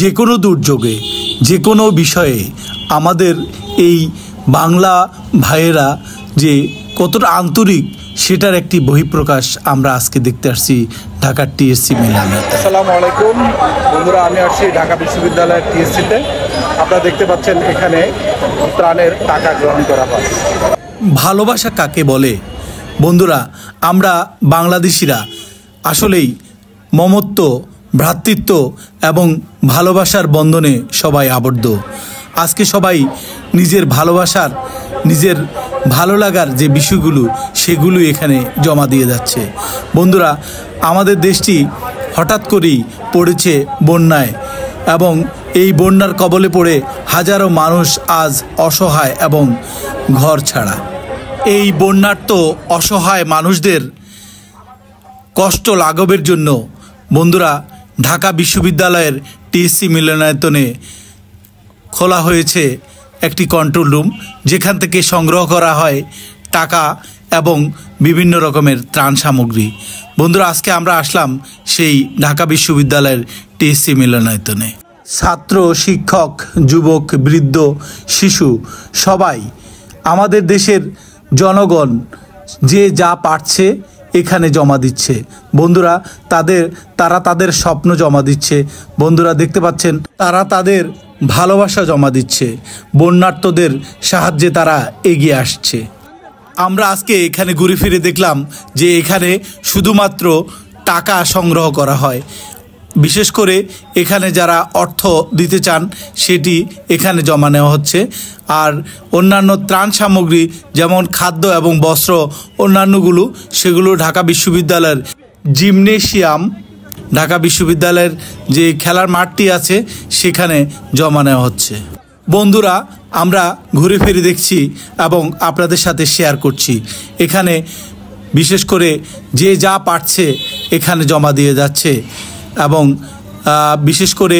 যে কোনো দুর্যোগে যে কোনো বিষয়ে আমাদের এই বাংলা ভাইয়েরা যে কতটা আন্তরিক সেটার একটি বহিঃপ্রকাশ আমরা আজকে দেখতে আসছি ঢাকার টিএসসি মেলামে আসসালামু আলাইকুম বন্ধুরা আমি আসছি ঢাকা বিশ্ববিদ্যালয়ের টিএসসিতে আপনারা দেখতে পাচ্ছেন এখানে ত্রাণের টাকা গ্রহণ করা হয় ভালোবাসা কাকে বলে বন্ধুরা আমরা বাংলাদেশিরা আসলেই মমত্ব ভ্রাতৃত্ব এবং ভালোবাসার বন্ধনে সবাই আবদ্ধ আজকে সবাই নিজের ভালোবাসার নিজের ভালো লাগার যে বিষয়গুলো সেগুলো এখানে জমা দিয়ে যাচ্ছে বন্ধুরা আমাদের দেশটি হঠাৎ করেই পড়েছে বন্যায় এবং এই বন্যার কবলে পড়ে হাজারো মানুষ আজ অসহায় এবং ঘর ছাড়া এই বন্যার তো অসহায় মানুষদের কষ্ট লাঘবের জন্য বন্ধুরা ঢাকা বিশ্ববিদ্যালয়ের টিএসসি মিলনায়তনে খোলা হয়েছে একটি কন্ট্রোল রুম যেখান থেকে সংগ্রহ করা হয় টাকা এবং বিভিন্ন রকমের ত্রাণ সামগ্রী বন্ধুরা আজকে আমরা আসলাম সেই ঢাকা বিশ্ববিদ্যালয়ের টিএসসি মিলনায়তনে ছাত্র শিক্ষক যুবক বৃদ্ধ শিশু সবাই আমাদের দেশের জনগণ যে যা পারছে এখানে জমা দিচ্ছে বন্ধুরা তাদের তারা তাদের স্বপ্ন জমা দিচ্ছে বন্ধুরা দেখতে পাচ্ছেন তারা তাদের ভালোবাসা জমা দিচ্ছে বন্যার্থদের সাহায্যে তারা এগিয়ে আসছে আমরা আজকে এখানে ঘুরে ফিরে দেখলাম যে এখানে শুধুমাত্র টাকা সংগ্রহ করা হয় বিশেষ করে এখানে যারা অর্থ দিতে চান সেটি এখানে জমা নেওয়া হচ্ছে আর অন্যান্য ত্রাণ সামগ্রী যেমন খাদ্য এবং বস্ত্র অন্যান্যগুলো সেগুলো ঢাকা বিশ্ববিদ্যালয়ের জিমনেশিয়াম ঢাকা বিশ্ববিদ্যালয়ের যে খেলার মাঠটি আছে সেখানে জমা নেওয়া হচ্ছে বন্ধুরা আমরা ঘুরে ফিরে দেখছি এবং আপনাদের সাথে শেয়ার করছি এখানে বিশেষ করে যে যা পারছে এখানে জমা দিয়ে যাচ্ছে এবং বিশেষ করে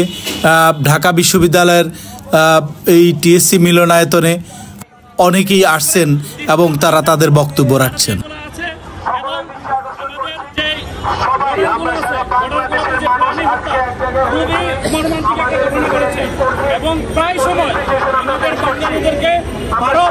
ঢাকা বিশ্ববিদ্যালয়ের এই টিএসসি মিলনায়তনে অনেকেই আসছেন এবং তারা তাদের বক্তব্য রাখছেন এবং প্রায় সময় আমাদের ভারত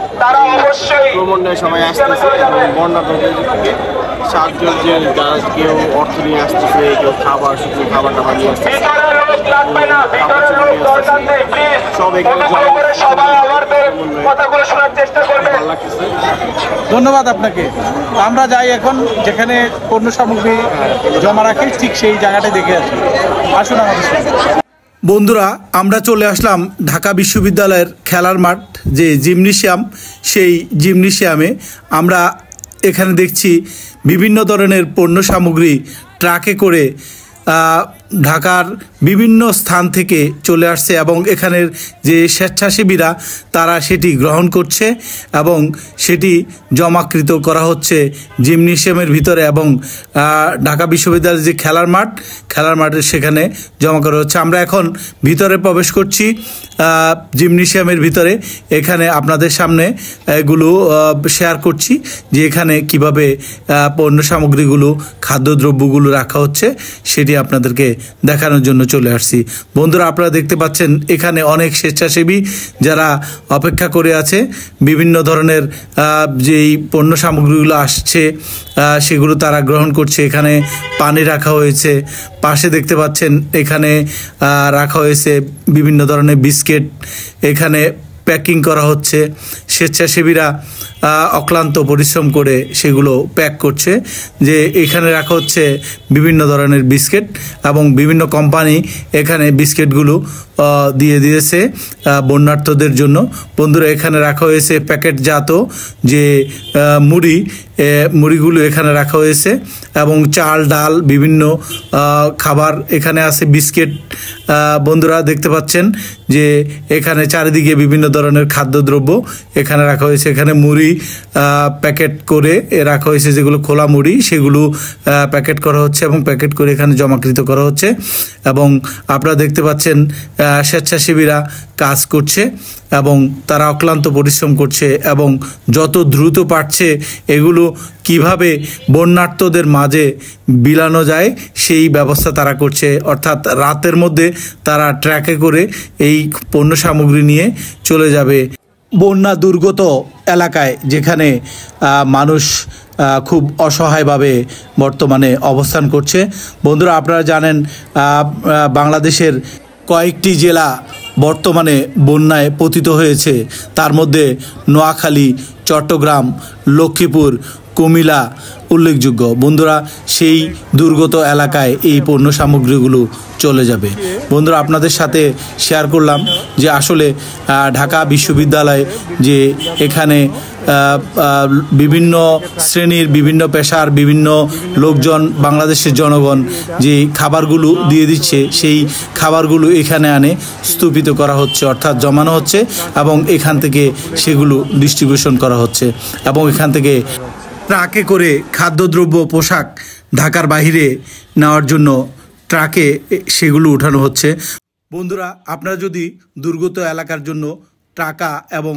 তারা অবশ্যই ভ্রমণের সবাই আসতেছে এবং বন্যা প্রকৃতিকে সাহায্য যে যারা কেউ অর্থ নিয়ে আসতেছে কেউ খাবার শুকনো খাবার টাবার নিয়ে আসতেছে সব এখানে ধন্যবাদ আপনাকে আমরা যাই এখন যেখানে পণ্য সামগ্রী হ্যাঁ, জমা রাখি ঠিক সেই জায়গাটা দেখে আসি আসুন আমাদের বন্ধুরা আমরা চলে আসলাম ঢাকা বিশ্ববিদ্যালয়ের খেলার মাঠ যে জিমনিশিয়াম সেই জিমনিশিয়ামে আমরা এখানে দেখছি বিভিন্ন ধরনের পণ্য সামগ্রী ট্রাকে করে ঢাকার বিভিন্ন স্থান থেকে চলে আসছে এবং এখানের যে স্বেচ্ছাসেবীরা তারা সেটি গ্রহণ করছে এবং সেটি জমাকৃত করা হচ্ছে জিমনিশিয়ামের ভিতরে এবং ঢাকা বিশ্ববিদ্যালয়ের যে খেলার মাঠ খেলার মাঠের সেখানে জমা করা হচ্ছে আমরা এখন ভিতরে প্রবেশ করছি জিমনিশিয়ামের ভিতরে এখানে আপনাদের সামনে এগুলো শেয়ার করছি যে এখানে কিভাবে পণ্য সামগ্রীগুলো খাদ্যদ্রব্যগুলো রাখা হচ্ছে সেটি আপনাদেরকে দেখানোর জন্য চলে আসছি বন্ধুরা আপনারা দেখতে পাচ্ছেন এখানে অনেক স্বেচ্ছাসেবী যারা অপেক্ষা করে আছে বিভিন্ন ধরনের যেই পণ্য সামগ্রীগুলো আসছে সেগুলো তারা গ্রহণ করছে এখানে পানি রাখা হয়েছে পাশে দেখতে পাচ্ছেন এখানে রাখা হয়েছে বিভিন্ন ধরনের বিস্কিট এখানে প্যাকিং করা হচ্ছে স্বেচ্ছাসেবীরা অক্লান্ত পরিশ্রম করে সেগুলো প্যাক করছে যে এখানে রাখা হচ্ছে বিভিন্ন ধরনের বিস্কিট এবং বিভিন্ন কোম্পানি এখানে বিস্কিটগুলো দিয়ে দিয়েছে বন্যার্থদের জন্য বন্ধুরা এখানে রাখা হয়েছে প্যাকেটজাত যে মুড়ি মুড়িগুলো এখানে রাখা হয়েছে এবং চাল ডাল বিভিন্ন খাবার এখানে আছে বিস্কিট বন্ধুরা দেখতে পাচ্ছেন যে এখানে চারিদিকে বিভিন্ন ধরনের ধরনের খাদ্যদ্রব্য এখানে রাখা হয়েছে এখানে মুড়ি প্যাকেট করে রাখা হয়েছে যেগুলো খোলা মুড়ি সেগুলো প্যাকেট করা হচ্ছে এবং প্যাকেট করে এখানে জমাকৃত করা হচ্ছে এবং আপনারা দেখতে পাচ্ছেন স্বেচ্ছাসেবীরা কাজ করছে এবং তারা অক্লান্ত পরিশ্রম করছে এবং যত দ্রুত পারছে এগুলো কিভাবে বন্যার্থদের মাঝে বিলানো যায় সেই ব্যবস্থা তারা করছে অর্থাৎ রাতের মধ্যে তারা ট্র্যাকে করে এই পণ্য সামগ্রী নিয়ে চলে যাবে বন্যা দুর্গত এলাকায় যেখানে মানুষ খুব অসহায়ভাবে বর্তমানে অবস্থান করছে বন্ধুরা আপনারা জানেন বাংলাদেশের কয়েকটি জেলা বর্তমানে বন্যায় পতিত হয়েছে তার মধ্যে নোয়াখালী চট্টগ্রাম লক্ষ্মীপুর কুমিলা উল্লেখযোগ্য বন্ধুরা সেই দুর্গত এলাকায় এই পণ্য সামগ্রীগুলো চলে যাবে বন্ধুরা আপনাদের সাথে শেয়ার করলাম যে আসলে ঢাকা বিশ্ববিদ্যালয় যে এখানে বিভিন্ন শ্রেণীর বিভিন্ন পেশার বিভিন্ন লোকজন বাংলাদেশের জনগণ যে খাবারগুলো দিয়ে দিচ্ছে সেই খাবারগুলো এখানে আনে স্তূপিত করা হচ্ছে অর্থাৎ জমানো হচ্ছে এবং এখান থেকে সেগুলো ডিস্ট্রিবিউশন করা হচ্ছে এবং এখান থেকে ট্রাকে করে খাদ্যদ্রব্য পোশাক ঢাকার বাহিরে নেওয়ার জন্য ট্রাকে সেগুলো উঠানো হচ্ছে বন্ধুরা আপনারা যদি দুর্গত এলাকার জন্য টাকা এবং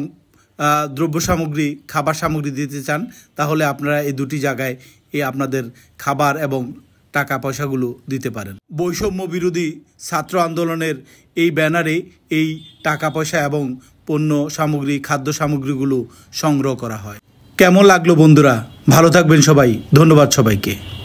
দ্রব্য সামগ্রী খাবার সামগ্রী দিতে চান তাহলে আপনারা এই দুটি জায়গায় এই আপনাদের খাবার এবং টাকা পয়সাগুলো দিতে পারেন বৈষম্য বিরোধী ছাত্র আন্দোলনের এই ব্যানারে এই টাকা পয়সা এবং পণ্য সামগ্রী খাদ্য সামগ্রীগুলো সংগ্রহ করা হয় কেমন লাগলো বন্ধুরা ভালো থাকবেন সবাই ধন্যবাদ সবাইকে